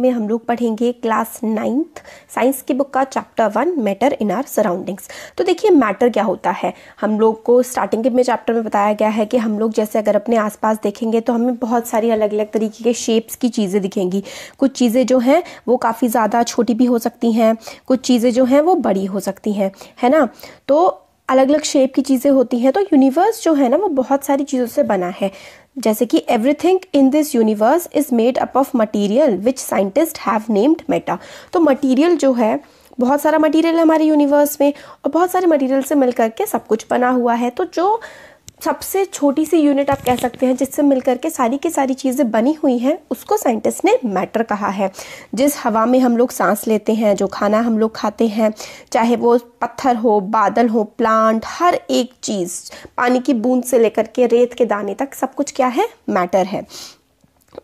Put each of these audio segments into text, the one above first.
में हम लोग पढ़ेंगे क्लास नाइन्थ साइंस की बुक का chapter one matter in our surroundings तो देखिए मैटर क्या होता है हम लोग को स्टार्टिंग में चैप्टर में बताया गया है कि हम लोग जैसे अगर अपने आसपास देखेंगे तो हमें बहुत सारी अलग अलग तरीके के शेप्स की चीज़ें दिखेंगी कुछ चीज़ें जो हैं वो काफ़ी ज़्यादा छोटी भी हो सकती हैं कुछ चीज़ें जो हैं वो बड़ी हो सकती हैं है ना तो अलग अलग शेप की चीज़ें होती हैं तो यूनिवर्स जो है ना वो बहुत सारी चीज़ों से बना है जैसे कि everything in this universe is made up of material which scientist have named matter तो मटीरियल जो है बहुत सारा मटीरियल है हमारे यूनिवर्स में और बहुत सारे मटीरियल से मिल करके सब कुछ बना हुआ है तो जो सबसे छोटी सी यूनिट आप कह सकते हैं जिससे मिलकर के सारी की सारी चीज़ें बनी हुई हैं उसको साइंटिस्ट ने मैटर कहा है जिस हवा में हम लोग सांस लेते हैं जो खाना हम लोग खाते हैं चाहे वो पत्थर हो बादल हो प्लांट हर एक चीज़ पानी की बूंद से लेकर के रेत के दाने तक सब कुछ क्या है मैटर है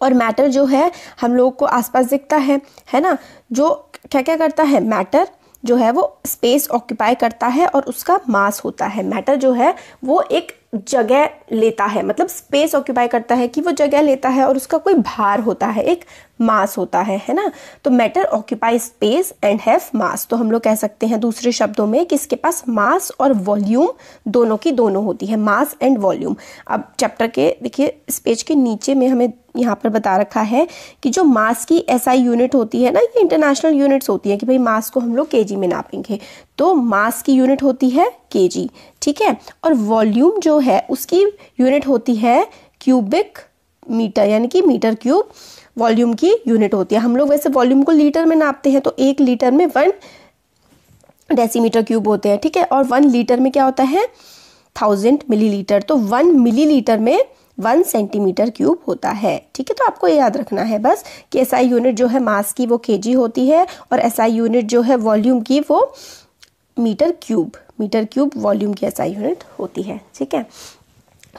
और मैटर जो है हम लोगों को आसपास दिखता है है ना जो क्या क्या करता है मैटर जो है वो स्पेस ऑक्यूपाई करता है और उसका मास होता है मैटर जो है वो एक जगह लेता है मतलब स्पेस ऑक्यूपाई करता है कि वो जगह लेता है और उसका कोई भार होता है एक मास होता है है ना तो matter occupy space and have mass तो हम लोग कह सकते हैं दूसरे शब्दों में कि इसके पास मास और वॉल्यूम दोनों की दोनों होती है मास एंड वॉल्यूम अब चैप्टर के देखिए इस पेज के नीचे में हमें यहाँ पर बता रखा है कि जो मास की एसआई यूनिट होती है ना ये इंटरनेशनल यूनिट्स होती है कि भाई मास को हम लोग के में नापेंगे तो मास की यूनिट होती है के ठीक है और वॉल्यूम जो है उसकी यूनिट होती है क्यूबिक मीटर यानी कि मीटर क्यूब वॉल्यूम की यूनिट होती है हम लोग वैसे वॉल्यूम को लीटर में नापते हैं तो एक लीटर में वन डेसीमीटर क्यूब होते हैं ठीक है और वन लीटर में क्या होता है थाउजेंड मिलीलीटर तो वन मिलीलीटर में वन सेंटीमीटर क्यूब होता है ठीक है तो आपको ये याद रखना है बस कि एस SI आई यूनिट जो है मास की वो के जी होती है और एस SI आई यूनिट जो है वॉल्यूम की वो metre cube metre cube volume की एस SI आई यूनिट होती है ठीक है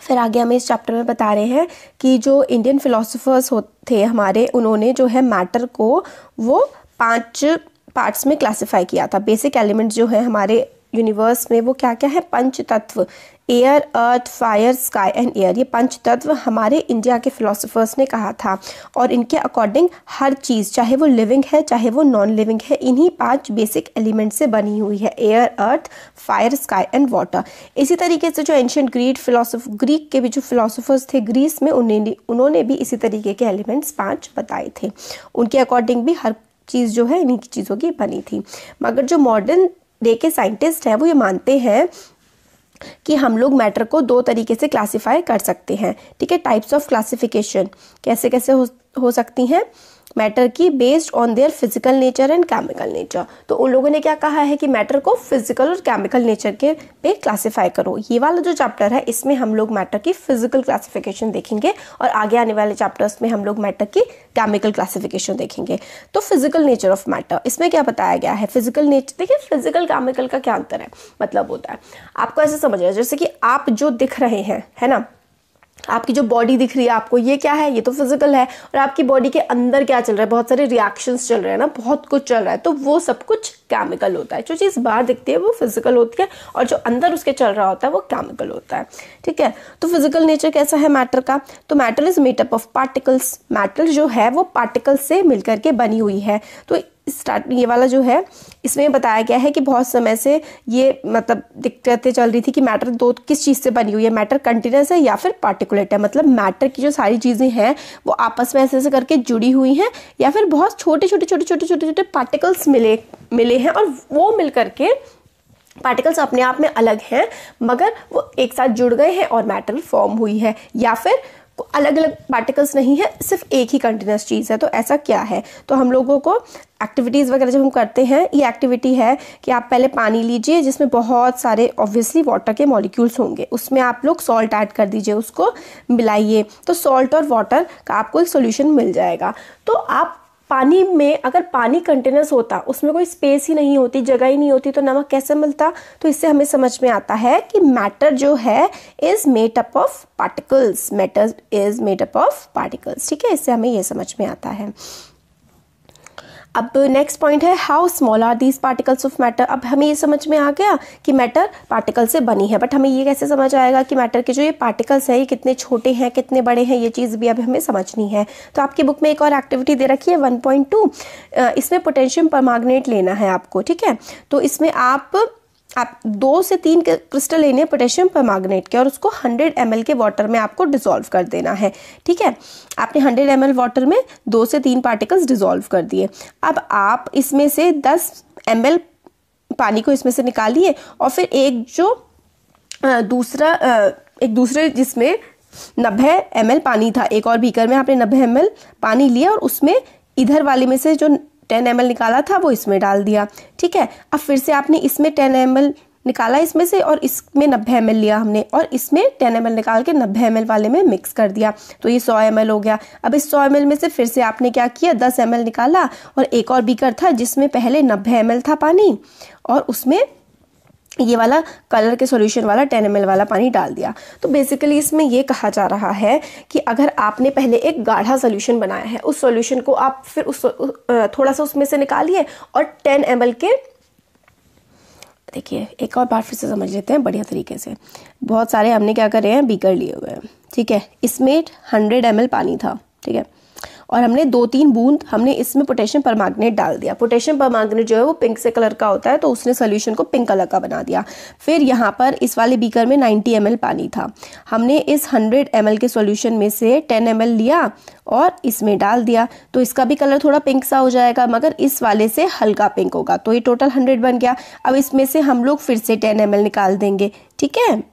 फिर आगे हमें इस चैप्टर में बता रहे हैं कि जो इंडियन फिलोसोफर्स हो थे हमारे उन्होंने जो है मैटर को वो पांच पार्ट्स में क्लासिफाई किया था बेसिक एलिमेंट्स जो है हमारे यूनिवर्स में वो क्या क्या है पंच तत्व air earth fire sky and air ये पंच तत्व हमारे इंडिया के फिलोसोफर्स ने कहा था और इनके अकॉर्डिंग हर चीज़ चाहे वो लिविंग है चाहे वो नॉन लिविंग है इन्हीं पांच बेसिक एलिमेंट से बनी हुई है air earth fire sky and water इसी तरीके से जो एंशियट ग्रीट फिलोसोफ ग्रीक के भी जो फिलोसोफर्स थे ग्रीस में उन्हें उन्होंने भी इसी तरीके के एलिमेंट्स पाँच बताए थे उनके अकॉर्डिंग भी हर चीज़ जो है इन्हीं चीज़ों की बनी थी मगर जो मॉडर्न डे के साइंटिस्ट हैं वो ये मानते हैं कि हम लोग मैटर को दो तरीके से क्लासीफाई कर सकते हैं ठीक है टाइप्स ऑफ क्लासिफिकेशन कैसे कैसे हो, हो सकती हैं मैटर की based on their physical nature and chemical nature तो उन लोगों ने क्या कहा है कि मैटर को फिजिकल और केमिकल नेचर के पे क्लासिफाई करो ये वाला जो चैप्टर है इसमें हम लोग मैटर की फिजिकल क्लासिफिकेशन देखेंगे और आगे आने वाले चैप्टर्स में हम लोग मैटर की केमिकल क्लासिफिकेशन देखेंगे तो फिजिकल नेचर ऑफ मैटर इसमें क्या बताया गया है फिजिकल नेचर देखिए फिजिकल केमिकल का क्या अंतर है मतलब होता है आपको ऐसे समझ रहे जैसे कि आप जो दिख रहे हैं है ना आपकी जो बॉडी दिख रही है आपको ये क्या है ये तो फिजिकल है और आपकी बॉडी के अंदर क्या चल रहा है बहुत सारे रिएक्शंस चल रहे हैं ना बहुत कुछ चल रहा है तो वो सब कुछ केमिकल होता है जो चीज़ बाहर दिखती है वो फिजिकल होती है और जो अंदर उसके चल रहा होता है वो केमिकल होता है ठीक है तो फिजिकल नेचर कैसा है मैटर का तो matter is made up of particles matter जो है वो पार्टिकल्स से मिलकर के बनी हुई है तो स्टार्ट ये वाला जो है इसमें बताया गया है कि बहुत समय से ये मतलब दिक्कतें चल रही थी कि मैटर दो किस चीज़ से बनी हुई है मैटर कंटिन्यूस है या फिर पार्टिकुलेट है मतलब मैटर की जो सारी चीज़ें हैं वो आपस में ऐसे ऐसे करके जुड़ी हुई हैं या फिर बहुत छोटे छोटे छोटे छोटे छोटे छोटे पार्टिकल्स मिले मिले हैं और वो मिल करके पार्टिकल्स अपने आप में अलग हैं मगर वो एक साथ जुड़ गए हैं और मैटर फॉर्म हुई है या फिर अलग अलग पार्टिकल्स नहीं है सिर्फ एक ही कंटिन्यूस चीज़ है तो ऐसा क्या है तो हम लोगों को एक्टिविटीज़ वगैरह जब हम करते हैं ये एक्टिविटी है कि आप पहले पानी लीजिए जिसमें बहुत सारे ऑब्वियसली वाटर के मॉलिक्यूल्स होंगे उसमें आप लोग सॉल्ट ऐड कर दीजिए उसको मिलाइए तो सॉल्ट और वाटर का आपको एक सोल्यूशन मिल जाएगा तो आप पानी में अगर पानी कंटेनर्स होता उसमें कोई स्पेस ही नहीं होती जगह ही नहीं होती तो नमक कैसे मिलता तो इससे हमें समझ में आता है कि मैटर जो है is made up of particles matter is made up of particles ठीक है इससे हमें यह समझ में आता है अब नेक्स्ट पॉइंट है how small are these particles of matter अब हमें ये समझ में आ गया कि मैटर पार्टिकल से बनी है बट हमें ये कैसे समझ आएगा कि मैटर के जो ये पार्टिकल्स हैं ये कितने छोटे हैं कितने बड़े हैं ये चीज़ भी अब हमें समझनी है तो आपकी बुक में एक और एक्टिविटी दे रखी है वन पॉइंट टू इसमें पोटेशियम परमाग्नेट लेना है आपको ठीक है तो इसमें आप आप दो से तीन क्रिस्टल लेने पोटेशियम परमागनेट के और उसको 100 एम के वाटर में आपको डिसॉल्व कर देना है ठीक है आपने 100 एम वाटर में दो से तीन पार्टिकल्स डिसॉल्व कर दिए अब आप इसमें से 10 एम पानी को इसमें से निकालिए और फिर एक जो दूसरा एक दूसरे जिसमें नब्बे एम पानी था एक और बीकर में आपने नब्बे एम पानी लिया और उसमें इधर वाले में से जो टेन एम निकाला था वो इसमें डाल दिया ठीक है अब फिर से आपने इसमें टेन एम निकाला इसमें से और इसमें नब्बे एम लिया हमने और इसमें टेन एम निकाल के नब्बे एम वाले में मिक्स कर दिया तो ये सौ एम हो गया अब इस सौ एम में से फिर से आपने क्या किया दस एम निकाला और एक और बीकर था जिसमें पहले नब्बे एम था पानी और उसमें ये वाला कलर के सॉल्यूशन वाला 10 एम वाला पानी डाल दिया तो बेसिकली इसमें ये कहा जा रहा है कि अगर आपने पहले एक गाढ़ा सॉल्यूशन बनाया है उस सॉल्यूशन को आप फिर उस थोड़ा सा उसमें से निकालिए और 10 एम के देखिए एक और बार फिर से समझ लेते हैं बढ़िया तरीके से बहुत सारे हमने क्या करे हैं बिगड़ लिए हुए हैं ठीक है इसमें हंड्रेड एम पानी था ठीक है और हमने दो तीन बूंद हमने इसमें पोटेशियम परमागनेट डाल दिया पोटेशियम परमागनेट जो है वो पिंक से कलर का होता है तो उसने सोल्यूशन को पिंक कलर का बना दिया फिर यहाँ पर इस वाले बीकर में 90 एम पानी था हमने इस 100 एम के सोल्यूशन में से 10 एम लिया और इसमें डाल दिया तो इसका भी कलर थोड़ा पिंक सा हो जाएगा मगर इस वाले से हल्का पिंक होगा तो ये टोटल हंड्रेड बन गया अब इसमें से हम लोग फिर से टेन एम निकाल देंगे ठीक है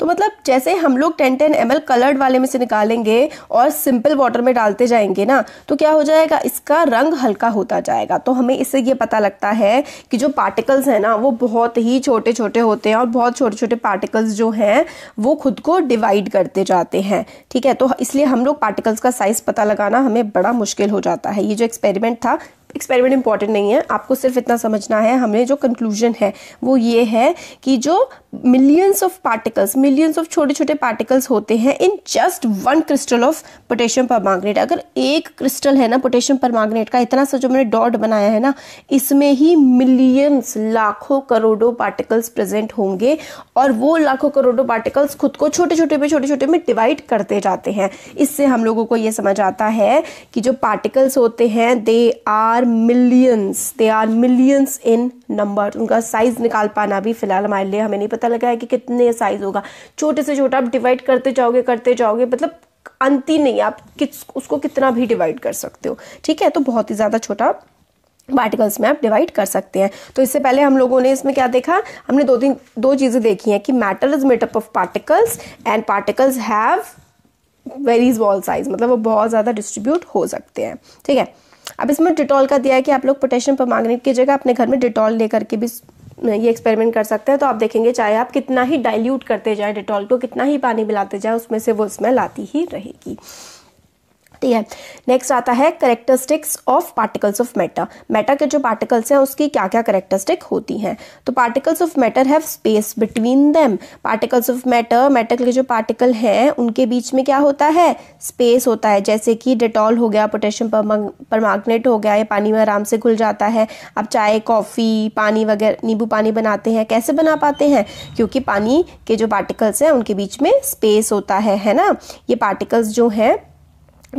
तो मतलब जैसे हम लोग टेन टेन एम कलर्ड वाले में से निकालेंगे और सिंपल वाटर में डालते जाएंगे ना तो क्या हो जाएगा इसका रंग हल्का होता जाएगा तो हमें इससे ये पता लगता है कि जो पार्टिकल्स हैं ना वो बहुत ही छोटे छोटे होते हैं और बहुत छोटे छोटे पार्टिकल्स जो हैं वो खुद को डिवाइड करते जाते हैं ठीक है तो इसलिए हम लोग पार्टिकल्स का साइज़ पता लगाना हमें बड़ा मुश्किल हो जाता है ये जो एक्सपेरिमेंट था एक्सपेरिमेंट इंपॉर्टेंट नहीं है आपको सिर्फ इतना समझना है हमने जो कंक्लूजन है वो ये है कि जो millions of particles millions of छोटे छोटे पार्टिकल्स होते हैं in just one crystal of potassium permanganate अगर एक क्रिस्टल है ना पोटेशियम परमाग्नेट का इतना सा जो मैंने डॉट बनाया है ना इसमें ही मिलियंस लाखों करोड़ों पार्टिकल्स प्रेजेंट होंगे और वो लाखों करोड़ों पार्टिकल्स खुद को छोटे छोटे में छोटे छोटे में डिवाइड करते जाते हैं इससे हम लोगों को ये समझ आता है कि जो पार्टिकल्स होते हैं they are millions they are millions in number उनका साइज निकाल पाना भी फिलहाल हमारे लिए हमें नहीं पता लगा है कि कितने साइज होगा छोटे से छोटा आप डिवाइड करते जाओगे करते जाओगे मतलब अंति नहीं आप किस उसको कितना भी डिवाइड कर सकते हो ठीक है तो बहुत ही ज़्यादा छोटा पार्टिकल्स में आप डिवाइड कर सकते हैं तो इससे पहले हम लोगों ने इसमें क्या देखा हमने दो तीन दो चीज़ें देखी हैं कि matter is made up of particles and particles have very small size मतलब वो बहुत ज़्यादा डिस्ट्रीब्यूट हो सकते हैं ठीक है अब इसमें डिटॉल का दिया है कि आप लोग पोटेशियम पर की जगह अपने घर में डिटॉल लेकर के भी ये एक्सपेरिमेंट कर सकते हैं तो आप देखेंगे चाहे आप कितना ही डाइल्यूट करते जाए डिटॉल को कितना ही पानी मिलाते जाए उसमें से वो स्मेल आती ही रहेगी ठीक है नेक्स्ट आता है characteristics of particles of matter matter के जो पार्टिकल्स हैं उसकी क्या क्या करेक्टरिस्टिक होती हैं तो particles of matter have space between them particles of matter matter के जो पार्टिकल हैं उनके बीच में क्या होता है स्पेस होता है जैसे कि डिटॉल हो गया पोटेशियम परमागनेट हो गया ये पानी में आराम से घुल जाता है आप चाय कॉफ़ी पानी वगैरह नींबू पानी बनाते हैं कैसे बना पाते हैं क्योंकि पानी के जो पार्टिकल्स हैं उनके बीच में स्पेस होता है है ना ये पार्टिकल्स जो हैं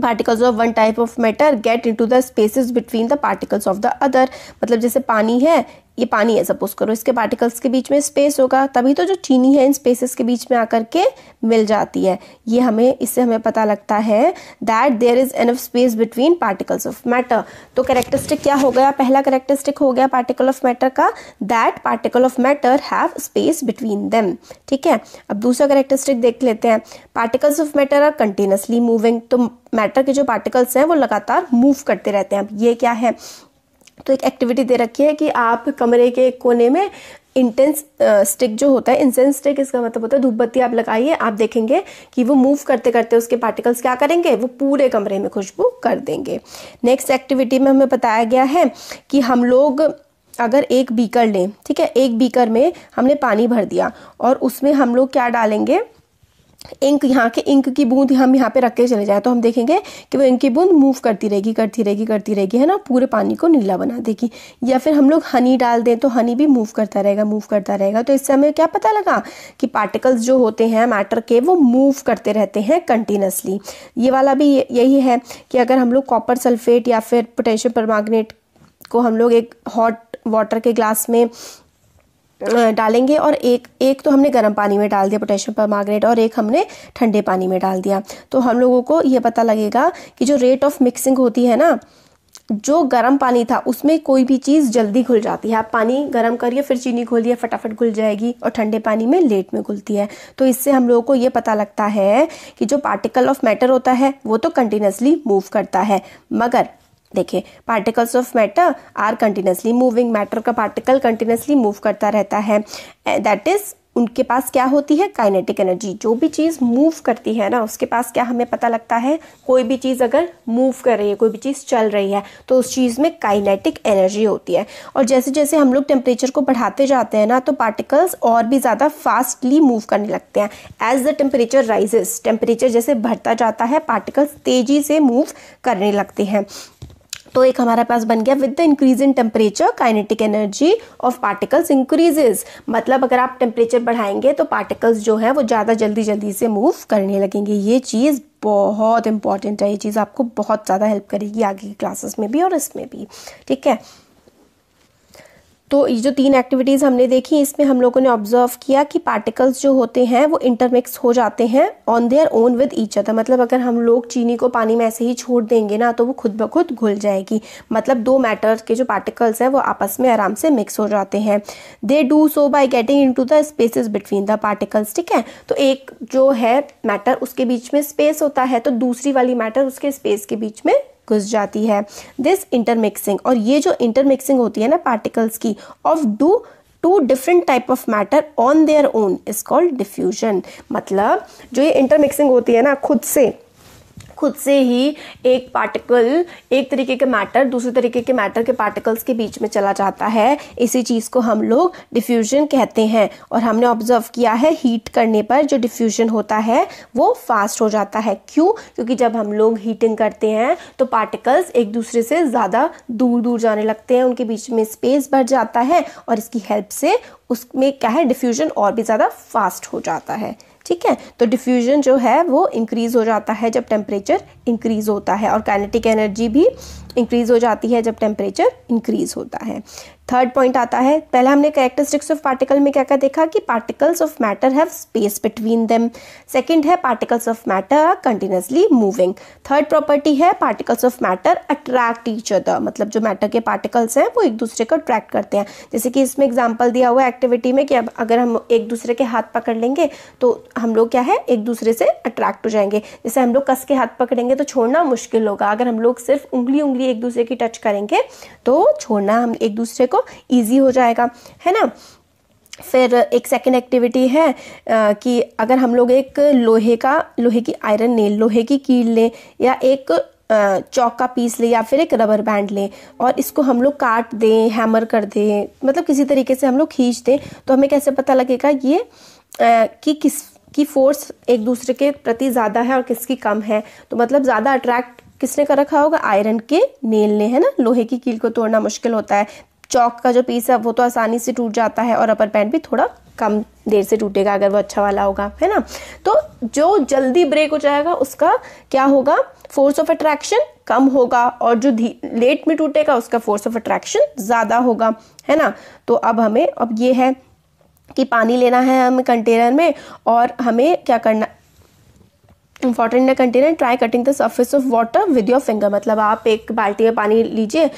particles of one type of matter get into the spaces between the particles of the other मतलब जैसे पानी है ये पानी है सपोज करो इसके पार्टिकल्स के बीच में स्पेस होगा तभी तो जो चीनी है इन स्पेसेस के बीच में आकर के मिल जाती है ये हमें इससे हमें पता लगता है that there is enough space between particles of matter तो करेक्टरिस्टिक क्या हो गया पहला करेक्टरिस्टिक हो गया पार्टिकल ऑफ मैटर का that particle of matter have space between them ठीक है अब दूसरा करेक्टरिस्टिक देख लेते हैं particles of matter are continuously moving तो मैटर के जो पार्टिकल्स हैं वो लगातार मूव करते रहते हैं अब ये क्या है तो एक एक्टिविटी दे रखी है कि आप कमरे के कोने में इंटेंस स्टिक uh, जो होता है इंसेंस स्टिक इसका मतलब होता है धूपबत्ती आप लगाइए आप देखेंगे कि वो मूव करते करते उसके पार्टिकल्स क्या करेंगे वो पूरे कमरे में खुशबू कर देंगे नेक्स्ट एक्टिविटी में हमें बताया गया है कि हम लोग अगर एक बीकर लें ठीक है एक बीकर में हमने पानी भर दिया और उसमें हम लोग क्या डालेंगे इंक यहाँ के इंक की बूंद हम यहाँ पे रख के चले जाए तो हम देखेंगे कि वो इंक की बूंद मूव करती रहेगी करती रहेगी करती रहेगी है ना पूरे पानी को नीला बना देगी या फिर हम लोग हनी डाल दें तो हनी भी मूव करता रहेगा मूव करता रहेगा तो इससे हमें क्या पता लगा कि पार्टिकल्स जो होते हैं मैटर के वो मूव करते रहते हैं कंटिन्यूसली ये वाला भी यही है कि अगर हम लोग कॉपर सल्फेट या फिर पोटेशियम परमागनेट को हम लोग एक हॉट वाटर के ग्लास में डालेंगे और एक एक तो हमने गर्म पानी में डाल दिया पोटेशियम पर मार्गनेट और एक हमने ठंडे पानी में डाल दिया तो हम लोगों को ये पता लगेगा कि जो रेट ऑफ मिक्सिंग होती है ना जो गर्म पानी था उसमें कोई भी चीज़ जल्दी घुल जाती है आप पानी गर्म करिए फिर चीनी दिया फटाफट घुल जाएगी और ठंडे पानी में लेट में घुलती है तो इससे हम लोगों को ये पता लगता है कि जो पार्टिकल ऑफ मैटर होता है वो तो कंटिन्यूसली मूव करता है मगर देखिए particles of matter are continuously moving matter का पार्टिकल कंटिन्यूसली मूव करता रहता है दैट eh, इज उनके पास क्या होती है काइनेटिक एनर्जी जो भी चीज़ मूव करती है ना उसके पास क्या हमें पता लगता है कोई भी चीज़ अगर मूव कर रही है कोई भी चीज़ चल रही है तो उस चीज़ में काइनेटिक एनर्जी होती है और जैसे जैसे हम लोग टेम्परेचर को बढ़ाते जाते हैं ना तो पार्टिकल्स और भी ज़्यादा फास्टली मूव करने लगते हैं as the temperature rises temperature जैसे बढ़ता जाता है पार्टिकल्स तेज़ी से मूव करने लगते हैं तो एक हमारे पास बन गया with the increase in temperature kinetic energy of particles increases मतलब अगर आप टेम्परेचर बढ़ाएंगे तो पार्टिकल्स जो है वो ज़्यादा जल्दी जल्दी से मूव करने लगेंगे ये चीज़ बहुत इंपॉर्टेंट है ये चीज़ आपको बहुत ज़्यादा हेल्प करेगी आगे की क्लासेस में भी और इसमें भी ठीक है तो ये जो तीन एक्टिविटीज़ हमने देखी इसमें हम लोगों ने ऑब्जर्व किया कि पार्टिकल्स जो होते हैं वो इंटरमिक्स हो जाते हैं on their own with each other मतलब अगर हम लोग चीनी को पानी में ऐसे ही छोड़ देंगे ना तो वो खुद ब खुद घुल जाएगी मतलब दो मैटर के जो पार्टिकल्स हैं वो आपस में आराम से मिक्स हो जाते हैं they do so by getting into the spaces between the particles ठीक है तो एक जो है मैटर उसके बीच में स्पेस होता है तो दूसरी वाली मैटर उसके स्पेस के बीच में घुस जाती है दिस इंटरमिक्सिंग और ये जो इंटरमिक्सिंग होती है ना पार्टिकल्स की ऑफ डू two different type of matter on their own is called diffusion मतलब जो ये इंटरमिक्सिंग होती है ना खुद से खुद से ही एक पार्टिकल एक तरीके के मैटर दूसरे तरीके के मैटर के पार्टिकल्स के बीच में चला जाता है इसी चीज़ को हम लोग डिफ्यूजन कहते हैं और हमने ऑब्जर्व किया है हीट करने पर जो डिफ्यूजन होता है वो फास्ट हो जाता है क्यों क्योंकि जब हम लोग हीटिंग करते हैं तो पार्टिकल्स एक दूसरे से ज़्यादा दूर दूर जाने लगते हैं उनके बीच में स्पेस बढ़ जाता है और इसकी हेल्प से उसमें क्या है डिफ्यूजन और भी ज़्यादा फास्ट हो जाता है ठीक है तो डिफ्यूजन जो है वो इंक्रीज हो जाता है जब टेम्परेचर इंक्रीज होता है और काइनेटिक एनर्जी भी इंक्रीज हो जाती है जब टेम्परेचर इंक्रीज होता है थर्ड पॉइंट आता है पहले हमने कैरेक्टरिस्टिक्स ऑफ पार्टिकल में क्या क्या देखा कि particles of matter have space between them second है particles of matter are continuously moving third property है particles of matter attract each other मतलब जो मैटर के पार्टिकल्स हैं वो एक दूसरे को अट्रैक्ट करते हैं जैसे कि इसमें एग्जाम्पल दिया हुआ है एक्टिविटी में कि अब अगर हम एक दूसरे के हाथ पकड़ लेंगे तो हम लोग क्या है एक दूसरे से अट्रैक्ट हो जाएंगे जैसे हम लोग कस के हाथ पकड़ेंगे तो छोड़ना मुश्किल होगा अगर हम लोग सिर्फ उंगली उंगली एक दूसरे की टच करेंगे तो छोड़ना हम एक दूसरे को ईजी हो जाएगा है ना फिर एक सेकेंड एक्टिविटी है आ, कि अगर हम लोग एक लोहे का लोहे की आयरन लें लोहे की कील लें या एक चौक का पीस लें या फिर एक रबर बैंड लें और इसको हम लोग काट दें हैमर कर दें मतलब किसी तरीके से हम लोग खींच दें तो हमें कैसे पता लगेगा ये आ, कि किस की फोर्स एक दूसरे के प्रति ज़्यादा है और किसकी कम है तो मतलब ज़्यादा अट्रैक्ट किसने कर रखा होगा आयरन के नेल ने है ना लोहे की कील को तोड़ना मुश्किल होता है चौक का जो पीस है वो तो आसानी से टूट जाता है और अपर पैंट भी थोड़ा कम देर से टूटेगा अगर वो अच्छा वाला होगा है ना तो जो जल्दी ब्रेक हो जाएगा उसका क्या होगा फोर्स ऑफ अट्रैक्शन कम होगा और जो लेट में टूटेगा उसका फोर्स ऑफ अट्रैक्शन ज़्यादा होगा है ना तो अब हमें अब ये है कि पानी लेना है हमें कंटेनर में और हमें क्या करना इम्पॉर्टेंट है container try cutting the surface of water with your finger मतलब आप एक बाल्टी में पानी लीजिए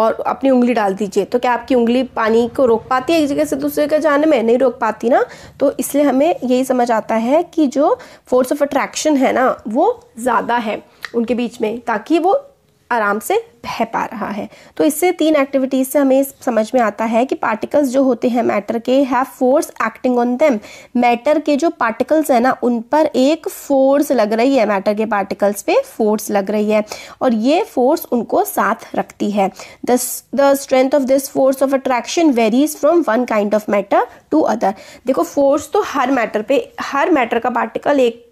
और अपनी उंगली डाल दीजिए तो क्या आपकी उंगली पानी को रोक पाती है एक जगह से दूसरे जगह जाने में नहीं रोक पाती ना तो इसलिए हमें यही समझ आता है कि जो फोर्स ऑफ अट्रैक्शन है ना वो ज़्यादा है उनके बीच में ताकि वो आराम से बह पा रहा है तो इससे तीन एक्टिविटीज से हमें समझ में आता है कि पार्टिकल्स जो होते हैं मैटर के have force acting on them matter के जो पार्टिकल्स हैं ना उन पर एक फोर्स लग रही है मैटर के पार्टिकल्स पे फोर्स लग रही है और ये फोर्स उनको साथ रखती है the strength of this force of attraction varies from one kind of matter to other देखो फोर्स तो हर मैटर पे हर मैटर का पार्टिकल एक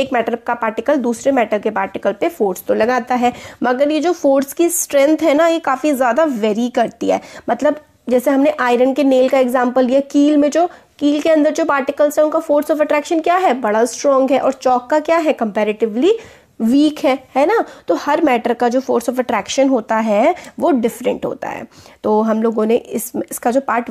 एक मैटर का पार्टिकल दूसरे मैटर के पार्टिकल पे फोर्स तो लगाता है मगर ये जो फोर्स की स्ट्रेंथ है ना ये काफ़ी ज़्यादा वेरी करती है मतलब जैसे हमने आयरन के नेल का एग्जाम्पल लिया कील में जो कील के अंदर जो पार्टिकल्स है उनका फोर्स ऑफ अट्रैक्शन क्या है बड़ा स्ट्रॉन्ग है और चौक का क्या है कंपेरेटिवली वीक है है ना तो हर मैटर का जो फोर्स ऑफ अट्रैक्शन होता है वो डिफरेंट होता है तो हम लोगों ने इस इसका जो पार्ट